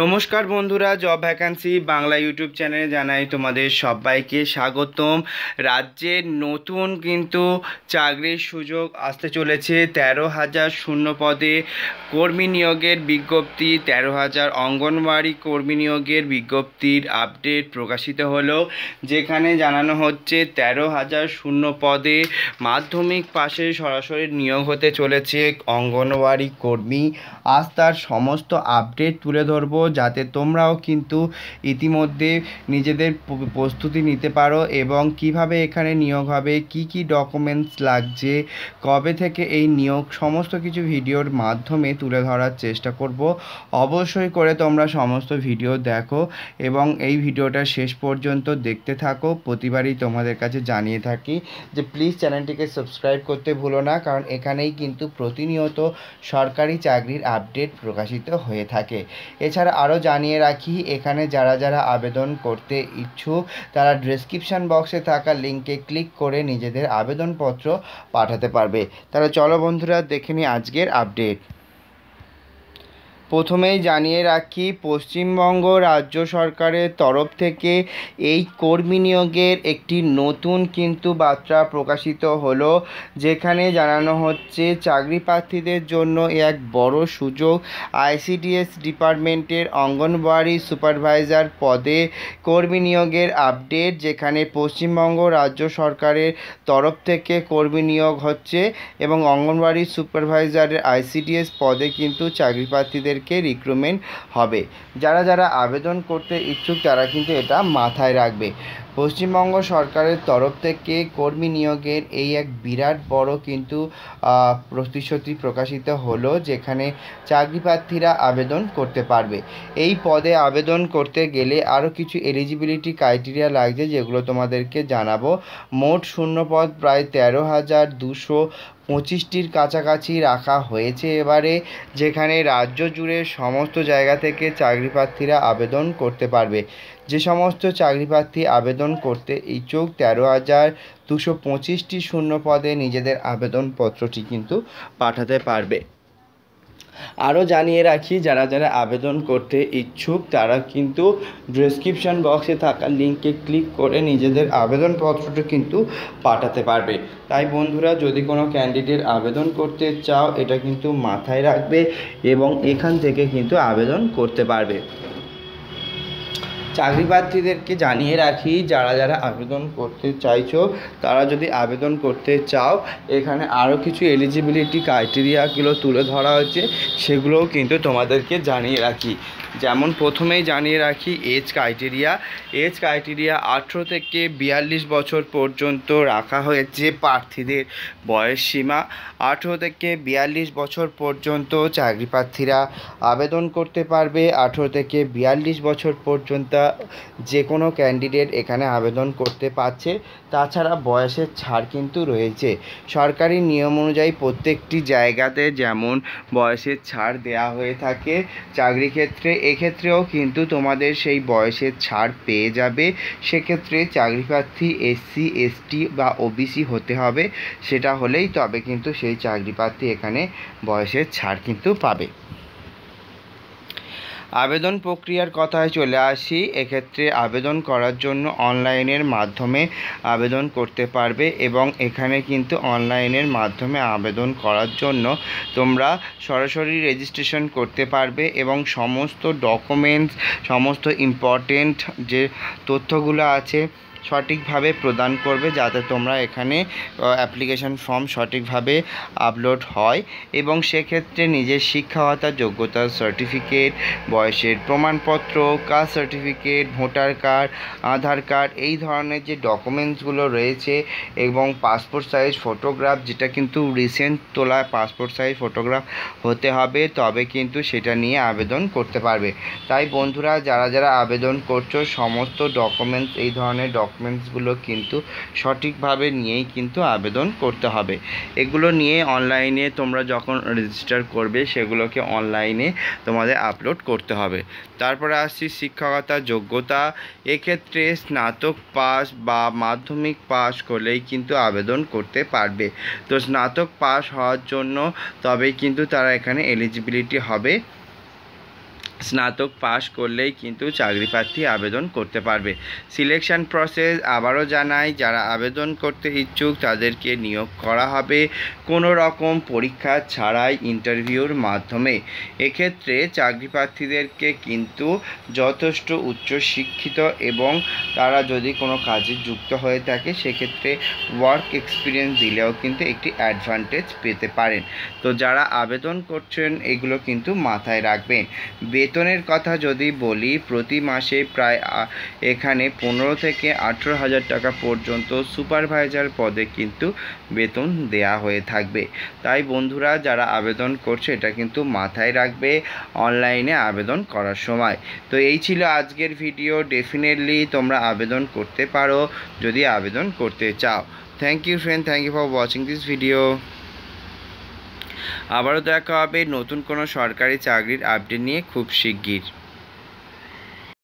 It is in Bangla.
নমস্কার বন্ধুরা জব ভ্যাকান্সি বাংলা ইউটিউব চ্যানেলে জানাই তোমাদের সবাইকে স্বাগতম রাজ্যের নতুন কিন্তু চাকরির সুযোগ আসতে চলেছে তেরো হাজার শূন্য পদে কর্মী নিয়োগের বিজ্ঞপ্তি তেরো হাজার অঙ্গনওয়াড়ি কর্মী নিয়োগের বিজ্ঞপ্তির আপডেট প্রকাশিত হলো যেখানে জানানো হচ্ছে তেরো হাজার শূন্য পদে মাধ্যমিক পাশে সরাসরি নিয়োগ হতে চলেছে অঙ্গনওয়াড়ি কর্মী আজ তার সমস্ত আপডেট তুলে ধরব করবো যাতে তোমরাও কিন্তু ইতিমধ্যে নিজেদের প্রস্তুতি নিতে পারো এবং কিভাবে এখানে নিয়োগ হবে কি কি ডকুমেন্টস লাগছে কবে থেকে এই নিয়োগ সমস্ত কিছু ভিডিওর মাধ্যমে তুলে ধরার চেষ্টা করব অবশ্যই করে তোমরা সমস্ত ভিডিও দেখো এবং এই ভিডিওটা শেষ পর্যন্ত দেখতে থাকো প্রতিবারই তোমাদের কাছে জানিয়ে থাকি যে প্লিজ চ্যানেলটিকে সাবস্ক্রাইব করতে ভুলো না কারণ এখানেই কিন্তু প্রতিনিয়ত সরকারি চাকরির আপডেট প্রকাশিত হয়ে থাকে এছাড়া স্যার আরও জানিয়ে রাখি এখানে যারা যারা আবেদন করতে ইচ্ছুক তারা ডিসক্রিপশান বক্সে থাকা লিঙ্কে ক্লিক করে নিজেদের আবেদনপত্র পাঠাতে পারবে তাহলে চলো বন্ধুরা দেখে নিই আজকের আপডেট প্রথমেই জানিয়ে রাখি পশ্চিমবঙ্গ রাজ্য সরকারের তরফ থেকে এই কর্মী নিয়োগের একটি নতুন কিন্তু বার্তা প্রকাশিত হলো যেখানে জানানো হচ্ছে চাকরি প্রার্থীদের জন্য এক বড় সুযোগ আইসিডিএস ডিপার্টমেন্টের অঙ্গনওয়াড়ি সুপারভাইজার পদে কর্মী নিয়োগের আপডেট যেখানে পশ্চিমবঙ্গ রাজ্য সরকারের তরফ থেকে কর্মী নিয়োগ হচ্ছে এবং অঙ্গনওয়াড়ি সুপারভাইজারের আইসিডিএস পদে কিন্তু চাকরি প্রার্থীদের তাদেরকে রিক্রুটমেন্ট হবে যারা যারা আবেদন করতে ইচ্ছুক তারা কিন্তু এটা মাথায় রাখবে পশ্চিমবঙ্গ সরকারের তরফ থেকে কর্মী নিয়োগের এই এক বিরাট বড় কিন্তু প্রতিশ্রুতি প্রকাশিত হলো যেখানে চাকরি প্রার্থীরা আবেদন করতে পারবে এই পদে আবেদন করতে গেলে আরও কিছু এলিজিবিলিটি ক্রাইটেরিয়া লাগছে যেগুলো তোমাদেরকে জানাবো মোট শূন্য পদ প্রায় তেরো হাজার দুশো পঁচিশটির কাছাকাছি রাখা হয়েছে এবারে যেখানে রাজ্য জুড়ে সমস্ত জায়গা থেকে চাকরি প্রার্থীরা আবেদন করতে পারবে যে সমস্ত চাকরি প্রার্থী আবেদন করতে ইচ্ছুক তেরো হাজার দুশো পঁচিশটি শূন্য পদে নিজেদের আবেদনপত্রটি কিন্তু পাঠাতে পারবে আরও জানিয়ে রাখি যারা যারা আবেদন করতে ইচ্ছুক তারা কিন্তু ডিসক্রিপশান বক্সে থাকা লিঙ্কে ক্লিক করে নিজেদের আবেদনপত্রটি কিন্তু পাঠাতে পারবে তাই বন্ধুরা যদি কোনো ক্যান্ডিডেট আবেদন করতে চাও এটা কিন্তু মাথায় রাখবে এবং এখান থেকে কিন্তু আবেদন করতে পারবে চাকরি প্রার্থীদেরকে জানিয়ে রাখি যারা যারা আবেদন করতে চাইছো তারা যদি আবেদন করতে চাও এখানে আরও কিছু এলিজিবিলিটি ক্রাইটেরিয়াগুলো তুলে ধরা হয়েছে সেগুলোও কিন্তু তোমাদেরকে জানিয়ে রাখি যেমন প্রথমেই জানিয়ে রাখি এজ ক্রাইটেরিয়া এজ ক্রাইটেরিয়া আঠেরো থেকে বিয়াল্লিশ বছর পর্যন্ত রাখা হয়েছে প্রার্থীদের বয়স সীমা আঠেরো থেকে বিয়াল্লিশ বছর পর্যন্ত চাকরি প্রার্থীরা আবেদন করতে পারবে আঠেরো থেকে বিয়াল্লিশ বছর পর্যন্ত যে কোনো ক্যান্ডিডেট এখানে আবেদন করতে পারছে তাছাড়া বয়সের ছাড় কিন্তু রয়েছে সরকারি নিয়ম অনুযায়ী প্রত্যেকটি জায়গাতে যেমন বয়সের ছাড় দেয়া হয়ে থাকে চাকরি ক্ষেত্রে এক্ষেত্রেও কিন্তু তোমাদের সেই বয়সের ছাড় পেয়ে যাবে সেক্ষেত্রে চাকরি প্রার্থী এসসি এসটি বা ওবিসি হতে হবে সেটা হলেই তবে কিন্তু সেই চাকরি প্রার্থী এখানে বয়সের ছাড় কিন্তু পাবে আবেদন প্রক্রিয়ার কথায় চলে আসি এক্ষেত্রে আবেদন করার জন্য অনলাইনের মাধ্যমে আবেদন করতে পারবে এবং এখানে কিন্তু অনলাইনের মাধ্যমে আবেদন করার জন্য তোমরা সরাসরি রেজিস্ট্রেশন করতে পারবে এবং সমস্ত ডকুমেন্টস সমস্ত ইম্পর্টেন্ট যে তথ্যগুলো আছে সঠিকভাবে প্রদান করবে যাতে তোমরা এখানে অ্যাপ্লিকেশান ফর্ম সঠিকভাবে আপলোড হয় এবং সেক্ষেত্রে নিজের শিক্ষাহতা যোগ্যতার সার্টিফিকেট বয়সের প্রমাণপত্র caste certificate voter card Aadhaar card এই ধরনের যে ডকুমেন্টসগুলো রয়েছে এবং পাসপোর্ট সাইজ ফটোগ্রাফ যেটা কিন্তু রিসেন্ট তোলা পাসপোর্ট সাইজ ফটোগ্রাফ হতে হবে তবে কিন্তু সেটা নিয়ে আবেদন করতে পারবে তাই বন্ধুরা যারা যারা আবেদন করছো সমস্ত ডকুমেন্টস এই ধরনের ডকুমেন্টস ডকুমেন্টসগুলো কিন্তু সঠিকভাবে নিয়েই কিন্তু আবেদন করতে হবে এগুলো নিয়ে অনলাইনে তোমরা যখন রেজিস্টার করবে সেগুলোকে অনলাইনে তোমাদের আপলোড করতে হবে তারপরে আসছি শিক্ষকতা যোগ্যতা এক্ষেত্রে স্নাতক পাস বা মাধ্যমিক পাস করলেই কিন্তু আবেদন করতে পারবে তো স্নাতক পাস হওয়ার জন্য তবেই কিন্তু তারা এখানে এলিজিবিলিটি হবে স্নাতক পাশ করলেই কিন্তু চাকরি প্রার্থী আবেদন করতে পারবে সিলেকশন প্রসেস আবারও জানাই যারা আবেদন করতে ইচ্ছুক তাদেরকে নিয়োগ করা হবে কোনো রকম পরীক্ষা ছাড়াই ইন্টারভিউর মাধ্যমে এক্ষেত্রে চাকরি প্রার্থীদেরকে কিন্তু যথেষ্ট উচ্চশিক্ষিত এবং তারা যদি কোনো কাজে যুক্ত হয়ে থাকে সেক্ষেত্রে ওয়ার্ক এক্সপিরিয়েন্স দিলেও কিন্তু একটি অ্যাডভান্টেজ পেতে পারেন তো যারা আবেদন করছেন এগুলো কিন্তু মাথায় রাখবেন বে বেতনের কথা যদি বলি প্রতি মাসে প্রায় এখানে পনেরো থেকে আঠেরো হাজার টাকা পর্যন্ত সুপারভাইজার পদে কিন্তু বেতন দেয়া হয়ে থাকবে তাই বন্ধুরা যারা আবেদন করছে এটা কিন্তু মাথায় রাখবে অনলাইনে আবেদন করার সময় তো এই ছিল আজকের ভিডিও ডেফিনেটলি তোমরা আবেদন করতে পারো যদি আবেদন করতে চাও thank you friend thank you for watching this video আবারও দেখা হবে নতুন কোনো সরকারি চাকরির আপডেট নিয়ে খুব শিগগির